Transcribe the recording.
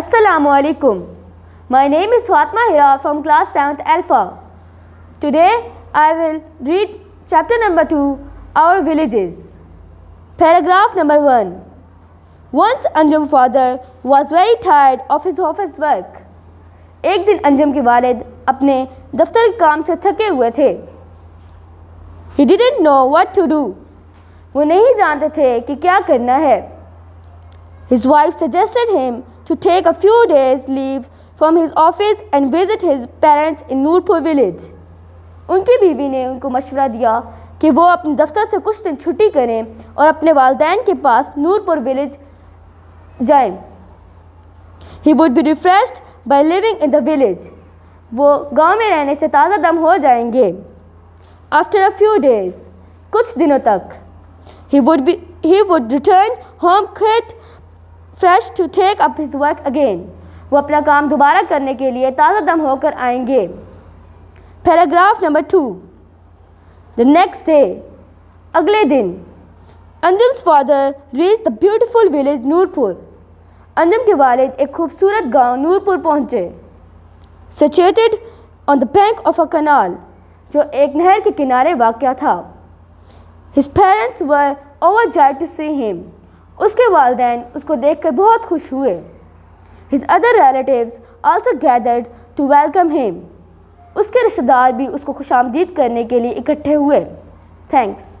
Assalamu alaikum. My name is Fatma Hira from class 7th Alpha. Today I will read chapter number 2 Our Villages. Paragraph number 1. Once Anjum's father was very tired of his office work. एक दिन अंजम के वालिद अपने दफ्तर के काम से थके हुए थे ही didn't know what to do वो नहीं जानते थे कि क्या करना है his wife suggested him to take a few days leave from his office and visit his parents in Nurpur village. उनकी बीवी ने उनको मशवरा दिया कि वो अपने दफ्तर से कुछ दिन छुट्टी करें और अपने वालदेन के पास नूरपुर विलेज जाएं। He would be refreshed by living in the village वो गांव में रहने से ताज़ा दम हो जाएंगे आफ्टर अ फ्यू डेज कुछ दिनों तक he would be he would return home fit fresh to take up his work again वो अपना काम दोबारा करने के लिए ताज़ा दम होकर आएंगे paragraph number two the next day अगले दिन Anjum's father reach the beautiful village Noorpur Anjum के वालिद एक खूबसूरत गांव नूरपुर पहुंचे situated on the bank of a canal जो एक नहर के किनारे वाक़ था his parents were overjoyed to see him उसके वालदेन उसको देख कर बहुत खुश हुए his other relative also gathered to welcome him उसके रिश्तेदार भी उसको खुश करने के लिए इकट्ठे हुए थैंक्स